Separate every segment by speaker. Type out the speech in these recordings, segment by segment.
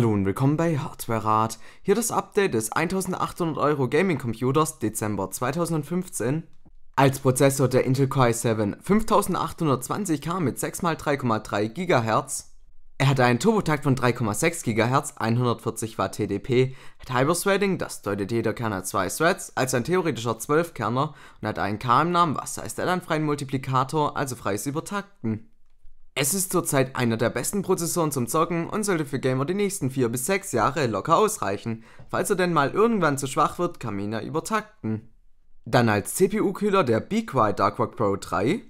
Speaker 1: Hallo und willkommen bei Hardware Rat. Hier das Update des 1800 Euro Gaming Computers Dezember 2015. Als Prozessor der Intel Core i7 5820K mit 6x3,3 GHz. Er hat einen Turbotakt von 3,6 GHz, 140 Watt TDP, hat Hyperthreading, das deutet jeder Kern als zwei Threads, als ein theoretischer 12-Kerner und hat einen K im Namen, was heißt er dann freien Multiplikator, also freies Übertakten. Es ist zurzeit einer der besten Prozessoren zum Zocken und sollte für Gamer die nächsten 4 bis 6 Jahre locker ausreichen. Falls er denn mal irgendwann zu schwach wird, kann man ihn ja übertakten. Dann als CPU-Kühler der BeQuiet Quiet Darkwalk Pro 3.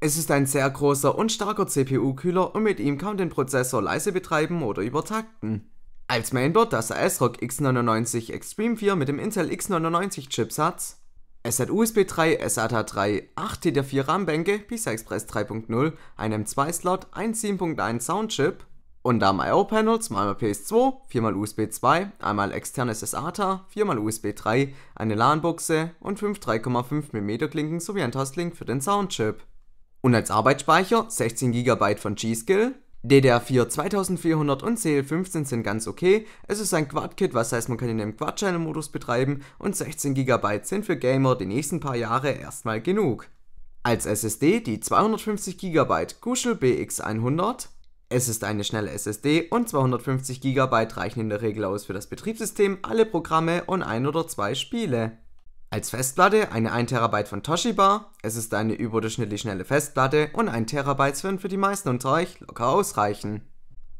Speaker 1: Es ist ein sehr großer und starker CPU-Kühler und mit ihm kann man den Prozessor leise betreiben oder übertakten. Als Mainboard das ASRock X99 Extreme 4 mit dem Intel X99 Chipsatz. Es hat USB 3, SATA 3, 8 DDR4 RAM-Bänke, PCI Express 3.0, einen M2-Slot, ein 7.1 Soundchip und da haben I.O.-Panels, einmal PS2, viermal USB 2, einmal externes SATA, viermal USB 3, eine LAN-Buchse und 5 3,5 mm Klinken sowie ein Tastlink für den Soundchip. Und als Arbeitsspeicher 16 GB von G-Skill, DDR4 2400 und CL15 sind ganz okay. Es ist ein Quad-Kit, was heißt, man kann ihn im Quad-Channel-Modus betreiben und 16 GB sind für Gamer die nächsten paar Jahre erstmal genug. Als SSD die 250 GB Kuschel BX100. Es ist eine schnelle SSD und 250 GB reichen in der Regel aus für das Betriebssystem, alle Programme und ein oder zwei Spiele. Als Festplatte eine 1 TB von Toshiba, es ist eine überdurchschnittlich schnelle Festplatte und 1 TB werden für die meisten unter euch locker ausreichen.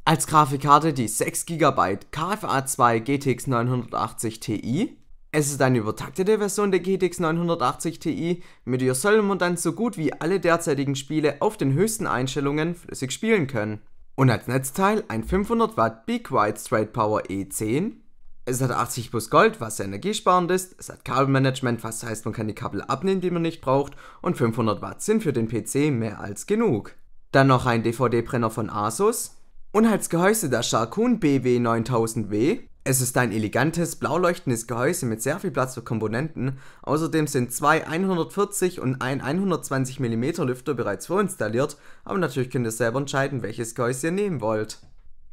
Speaker 1: Als Grafikkarte die 6 GB KFA 2 GTX 980 Ti. Es ist eine übertaktete Version der GTX 980 Ti, mit ihr soll man dann so gut wie alle derzeitigen Spiele auf den höchsten Einstellungen flüssig spielen können. Und als Netzteil ein 500 Watt Big Wide Straight Power E10 es hat 80 plus Gold, was sehr energiesparend ist. Es hat Kabelmanagement, was heißt, man kann die Kabel abnehmen, die man nicht braucht. Und 500 Watt sind für den PC mehr als genug. Dann noch ein DVD-Brenner von Asus. Und als Gehäuse der Sharkoon BW9000W. Es ist ein elegantes, blau leuchtendes Gehäuse mit sehr viel Platz für Komponenten. Außerdem sind zwei 140 und ein 120 mm Lüfter bereits vorinstalliert, aber natürlich könnt ihr selber entscheiden, welches Gehäuse ihr nehmen wollt.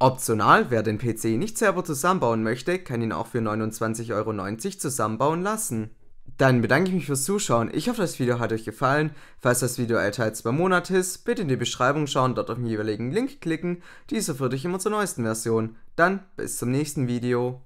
Speaker 1: Optional, wer den PC nicht selber zusammenbauen möchte, kann ihn auch für 29,90 Euro zusammenbauen lassen. Dann bedanke ich mich fürs Zuschauen. Ich hoffe, das Video hat euch gefallen. Falls das Video älter als zwei Monate ist, bitte in die Beschreibung schauen, dort auf den jeweiligen Link klicken. Dieser führt euch immer zur neuesten Version. Dann bis zum nächsten Video.